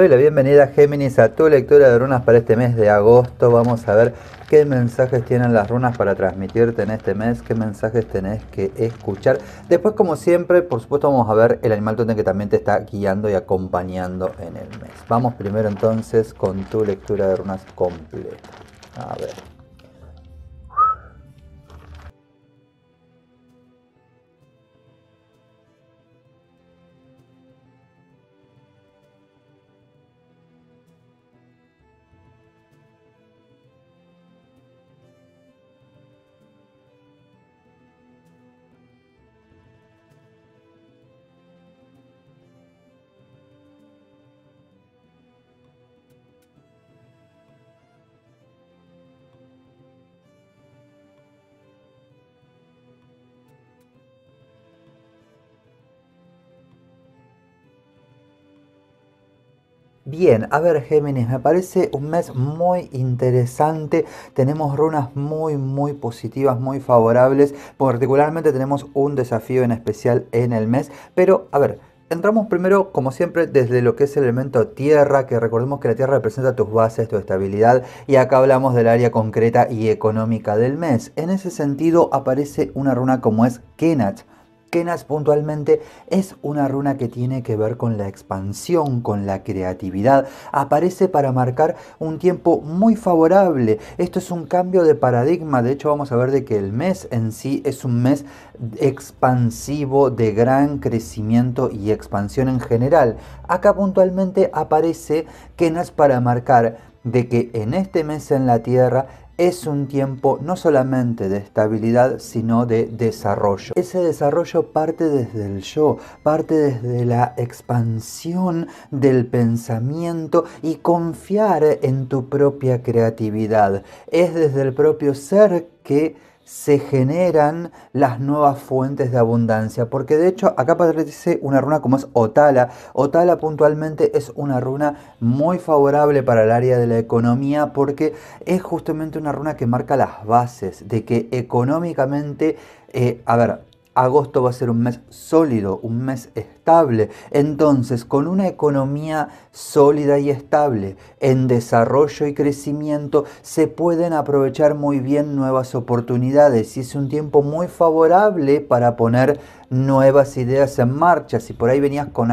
doy la bienvenida Géminis a tu lectura de runas para este mes de agosto. Vamos a ver qué mensajes tienen las runas para transmitirte en este mes, qué mensajes tenés que escuchar. Después, como siempre, por supuesto, vamos a ver el animal totem que también te está guiando y acompañando en el mes. Vamos primero entonces con tu lectura de runas completa. A ver. Bien, a ver Géminis, me parece un mes muy interesante. Tenemos runas muy, muy positivas, muy favorables. Particularmente tenemos un desafío en especial en el mes. Pero, a ver, entramos primero, como siempre, desde lo que es el elemento tierra, que recordemos que la tierra representa tus bases, tu estabilidad, y acá hablamos del área concreta y económica del mes. En ese sentido aparece una runa como es Kenach, Kenas puntualmente es una runa que tiene que ver con la expansión, con la creatividad. Aparece para marcar un tiempo muy favorable. Esto es un cambio de paradigma. De hecho, vamos a ver de que el mes en sí es un mes expansivo de gran crecimiento y expansión en general. Acá puntualmente aparece Kenas para marcar de que en este mes en la Tierra es un tiempo no solamente de estabilidad, sino de desarrollo. Ese desarrollo parte desde el yo, parte desde la expansión del pensamiento y confiar en tu propia creatividad. Es desde el propio ser que se generan las nuevas fuentes de abundancia. Porque de hecho acá aparece una runa como es Otala. Otala puntualmente es una runa muy favorable para el área de la economía porque es justamente una runa que marca las bases de que económicamente, eh, a ver, agosto va a ser un mes sólido, un mes estable. Entonces, con una economía sólida y estable, en desarrollo y crecimiento, se pueden aprovechar muy bien nuevas oportunidades y es un tiempo muy favorable para poner nuevas ideas en marcha. Si por ahí venías con,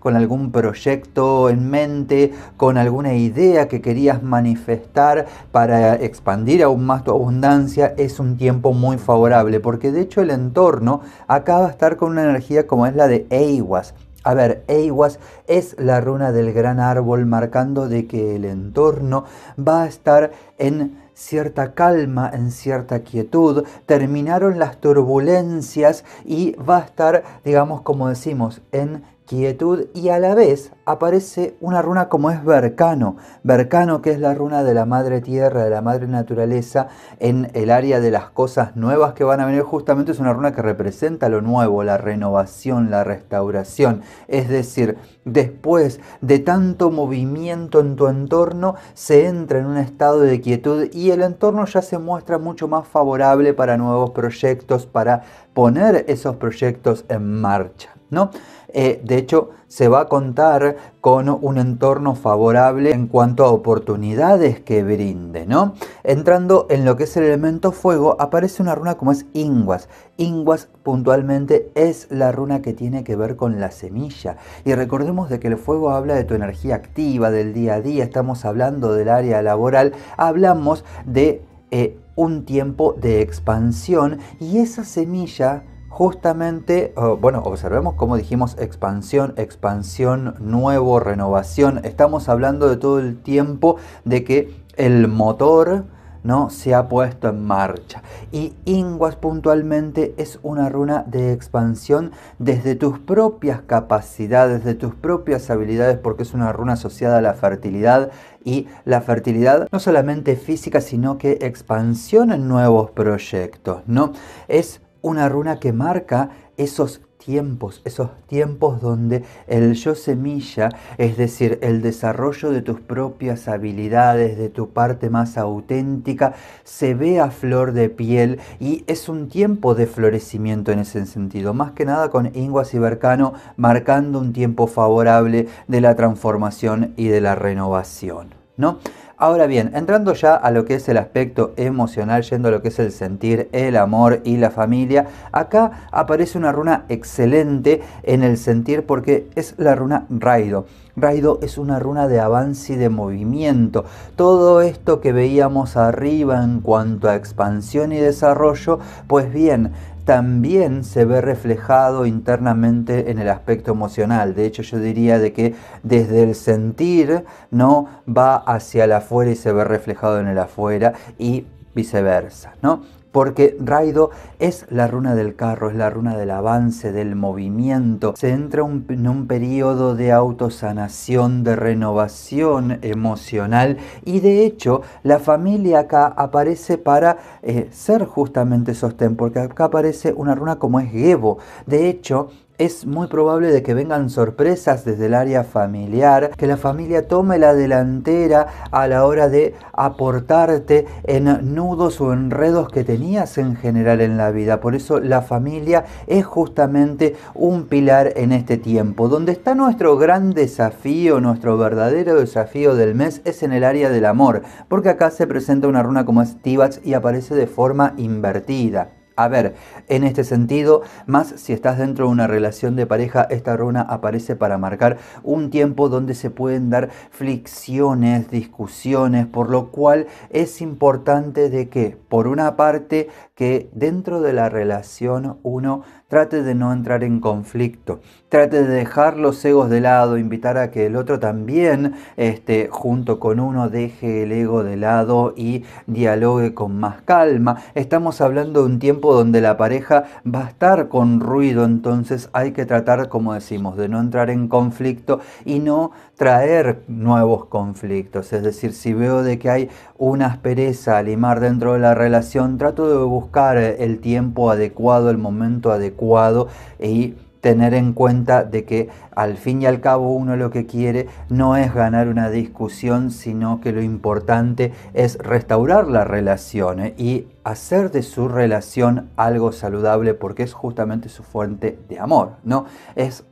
con algún proyecto en mente, con alguna idea que querías manifestar para expandir aún más tu abundancia, es un tiempo muy favorable, porque de hecho el entorno acaba de estar con una energía como es la de Eiwas. A ver, Eiwas es la runa del gran árbol, marcando de que el entorno va a estar en cierta calma, en cierta quietud, terminaron las turbulencias y va a estar, digamos, como decimos, en quietud y a la vez aparece una runa como es Vercano. Vercano que es la runa de la madre tierra, de la madre naturaleza, en el área de las cosas nuevas que van a venir justamente es una runa que representa lo nuevo, la renovación, la restauración. Es decir, después de tanto movimiento en tu entorno, se entra en un estado de quietud y el entorno ya se muestra mucho más favorable para nuevos proyectos, para poner esos proyectos en marcha. ¿No? Eh, de hecho, se va a contar con un entorno favorable en cuanto a oportunidades que brinde, ¿no? Entrando en lo que es el elemento fuego, aparece una runa como es Inguas. Inguas puntualmente es la runa que tiene que ver con la semilla. Y recordemos de que el fuego habla de tu energía activa, del día a día, estamos hablando del área laboral, hablamos de eh, un tiempo de expansión y esa semilla justamente, bueno, observemos como dijimos expansión, expansión, nuevo, renovación. Estamos hablando de todo el tiempo de que el motor no se ha puesto en marcha. Y Inguas puntualmente es una runa de expansión desde tus propias capacidades, de tus propias habilidades, porque es una runa asociada a la fertilidad y la fertilidad no solamente física, sino que expansión en nuevos proyectos, ¿no? Es una runa que marca esos tiempos, esos tiempos donde el yo semilla, es decir, el desarrollo de tus propias habilidades, de tu parte más auténtica, se ve a flor de piel y es un tiempo de florecimiento en ese sentido, más que nada con Inguas y marcando un tiempo favorable de la transformación y de la renovación, ¿no? Ahora bien, entrando ya a lo que es el aspecto emocional, yendo a lo que es el sentir, el amor y la familia, acá aparece una runa excelente en el sentir porque es la runa Raido. Raido es una runa de avance y de movimiento. Todo esto que veíamos arriba en cuanto a expansión y desarrollo, pues bien, también se ve reflejado internamente en el aspecto emocional. De hecho, yo diría de que desde el sentir, ¿no? Va hacia el afuera y se ve reflejado en el afuera y viceversa, ¿no? porque Raido es la runa del carro, es la runa del avance, del movimiento. Se entra en un periodo de autosanación, de renovación emocional y de hecho la familia acá aparece para eh, ser justamente sostén, porque acá aparece una runa como es Gebo. De hecho, es muy probable de que vengan sorpresas desde el área familiar, que la familia tome la delantera a la hora de aportarte en nudos o enredos que tenías en general en la vida. Por eso la familia es justamente un pilar en este tiempo. Donde está nuestro gran desafío, nuestro verdadero desafío del mes es en el área del amor, porque acá se presenta una runa como es y aparece de forma invertida. A ver, en este sentido, más si estás dentro de una relación de pareja, esta runa aparece para marcar un tiempo donde se pueden dar fricciones, discusiones, por lo cual es importante de que, por una parte, que dentro de la relación uno trate de no entrar en conflicto, trate de dejar los egos de lado, invitar a que el otro también, este, junto con uno, deje el ego de lado y dialogue con más calma. Estamos hablando de un tiempo donde la pareja va a estar con ruido, entonces hay que tratar, como decimos, de no entrar en conflicto y no traer nuevos conflictos. Es decir, si veo de que hay una aspereza al limar dentro de la relación, trato de buscar el tiempo adecuado, el momento adecuado y tener en cuenta de que al fin y al cabo uno lo que quiere no es ganar una discusión, sino que lo importante es restaurar la relación ¿eh? y hacer de su relación algo saludable porque es justamente su fuente de amor, ¿no? Es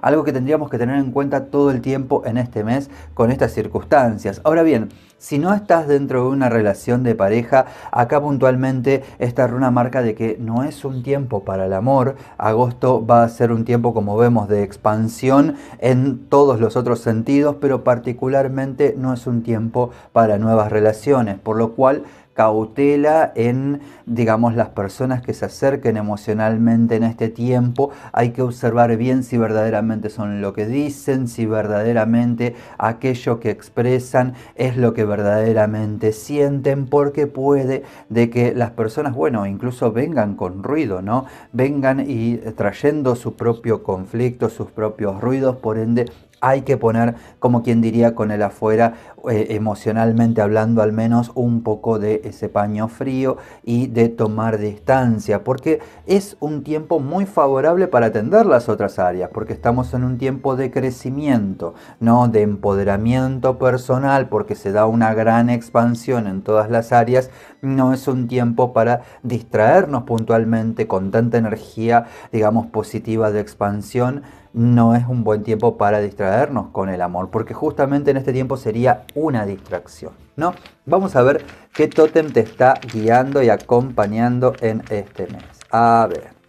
algo que tendríamos que tener en cuenta todo el tiempo en este mes con estas circunstancias. Ahora bien, si no estás dentro de una relación de pareja, acá puntualmente esta una marca de que no es un tiempo para el amor. Agosto va a ser un tiempo, como vemos, de expansión en todos los otros sentidos, pero particularmente no es un tiempo para nuevas relaciones, por lo cual cautela en, digamos, las personas que se acerquen emocionalmente en este tiempo. Hay que observar bien si verdaderamente son lo que dicen, si verdaderamente aquello que expresan es lo que verdaderamente sienten, porque puede de que las personas, bueno, incluso vengan con ruido, ¿no? Vengan y eh, trayendo su propio conflicto, sus propios ruidos, por ende hay que poner, como quien diría, con el afuera, eh, emocionalmente hablando al menos, un poco de ese paño frío y de tomar distancia, porque es un tiempo muy favorable para atender las otras áreas, porque estamos en un tiempo de crecimiento, ¿no? de empoderamiento personal, porque se da una gran expansión en todas las áreas, no es un tiempo para distraernos puntualmente con tanta energía, digamos, positiva de expansión no es un buen tiempo para distraernos con el amor, porque justamente en este tiempo sería una distracción, ¿no? Vamos a ver qué tótem te está guiando y acompañando en este mes. A ver.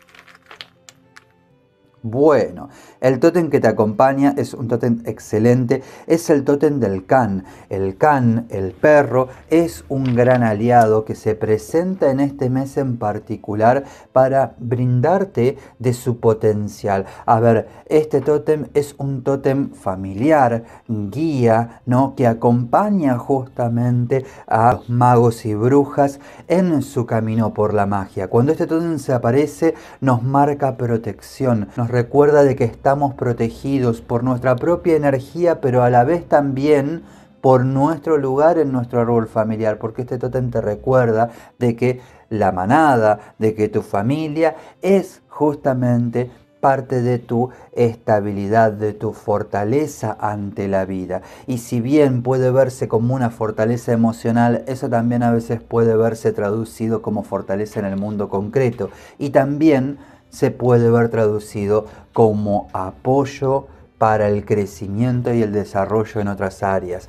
Bueno, el tótem que te acompaña es un tótem excelente, es el tótem del can. El can, el perro, es un gran aliado que se presenta en este mes en particular para brindarte de su potencial. A ver, este tótem es un tótem familiar, guía, ¿no? Que acompaña justamente a los magos y brujas en su camino por la magia. Cuando este tótem se aparece, nos marca protección, nos recuerda de que estamos protegidos por nuestra propia energía, pero a la vez también por nuestro lugar en nuestro árbol familiar, porque este totem te recuerda de que la manada, de que tu familia es justamente parte de tu estabilidad, de tu fortaleza ante la vida. Y si bien puede verse como una fortaleza emocional, eso también a veces puede verse traducido como fortaleza en el mundo concreto. Y también se puede ver traducido como apoyo para el crecimiento y el desarrollo en otras áreas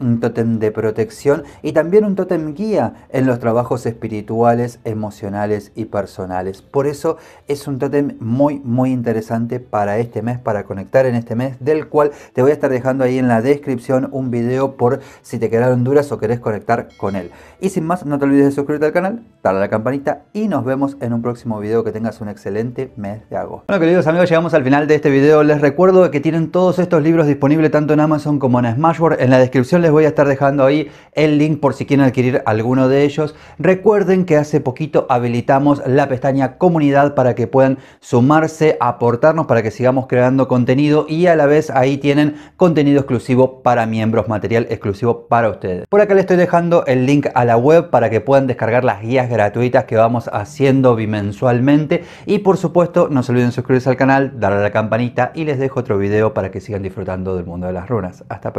un tótem de protección y también un tótem guía en los trabajos espirituales, emocionales y personales. Por eso es un tótem muy, muy interesante para este mes, para conectar en este mes, del cual te voy a estar dejando ahí en la descripción un video por si te quedaron duras o querés conectar con él. Y sin más, no te olvides de suscribirte al canal, darle a la campanita y nos vemos en un próximo video. Que tengas un excelente mes de agosto. Bueno, queridos amigos, llegamos al final de este video. Les recuerdo que tienen todos estos libros disponibles tanto en Amazon como en Smashboard. En la descripción les les voy a estar dejando ahí el link por si quieren adquirir alguno de ellos. Recuerden que hace poquito habilitamos la pestaña comunidad para que puedan sumarse, aportarnos para que sigamos creando contenido y a la vez ahí tienen contenido exclusivo para miembros, material exclusivo para ustedes. Por acá les estoy dejando el link a la web para que puedan descargar las guías gratuitas que vamos haciendo bimensualmente y por supuesto no se olviden suscribirse al canal, darle a la campanita y les dejo otro video para que sigan disfrutando del mundo de las runas. Hasta pronto.